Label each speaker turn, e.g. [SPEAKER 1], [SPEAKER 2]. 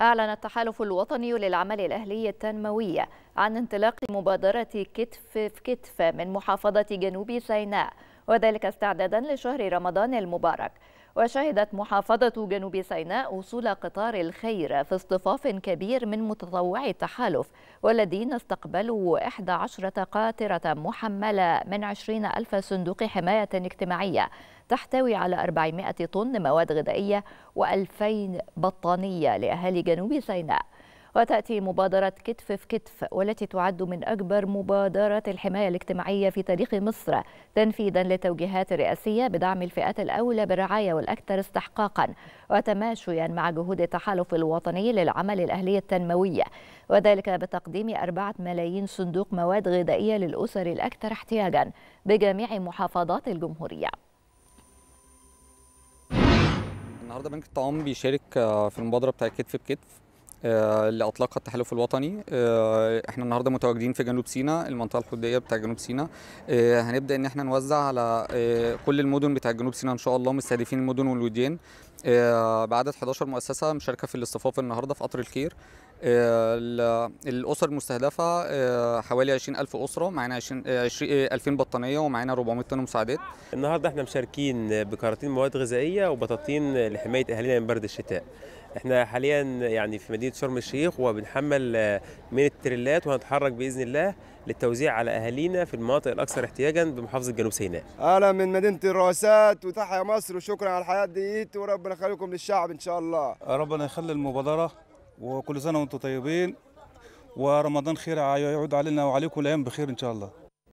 [SPEAKER 1] أعلن التحالف الوطني للعمل الأهلي التنموية عن انطلاق مبادرة كتف في كتف من محافظة جنوب سيناء وذلك استعدادا لشهر رمضان المبارك وشهدت محافظة جنوب سيناء وصول قطار الخير في اصطفاف كبير من متطوعي التحالف والذين استقبلوا 11 قاطرة محملة من 20 ألف صندوق حماية اجتماعية تحتوي على 400 طن مواد غذائية و2000 بطانية لأهالي جنوب سيناء وتأتي مبادرة كتف في كتف والتي تعد من أكبر مبادرات الحماية الاجتماعية في تاريخ مصر تنفيذا للتوجيهات الرئاسية بدعم الفئات الأولى بالرعاية والأكثر استحقاقا وتماشيا مع جهود التحالف الوطني للعمل الأهلي التنموي وذلك بتقديم أربعة ملايين صندوق مواد غذائية للأسر الأكثر احتياجا بجميع محافظات الجمهورية
[SPEAKER 2] النهارده بنك الطعام بيشارك آه، في المبادره بتاعت كتف بكتف اللي آه، اطلقها التحالف الوطني آه، احنا النهارده متواجدين في جنوب سيناء المنطقه الحدوديه بتاع جنوب سيناء آه، هنبدا ان احنا نوزع على كل المدن بتاع جنوب سيناء ان شاء الله مستهدفين المدن والوديان بعدد 11 مؤسسه مشاركه في الاصطفاف النهارده في قطر الخير الاسر المستهدفه حوالي 20000 اسره معانا 20 2000 بطانيه ومعانا 400 طن مساعدات النهارده احنا
[SPEAKER 3] مشاركين بكراتين مواد غذائيه وبطاطين لحمايه اهالينا من برد الشتاء احنا حاليا يعني في مدينه شرم الشيخ وبنحمل آه، من التريلات وهنتحرك باذن الله للتوزيع على اهالينا في المناطق الاكثر احتياجا بمحافظه جنوب سيناء. اهلا من مدينه الرؤسات وتحيا مصر وشكرا على الحياه ديت وربنا يخليكم للشعب ان شاء الله. ربنا يخلي المبادره وكل سنه وانتم طيبين ورمضان خير يعود علينا وعليكم الايام بخير ان شاء الله.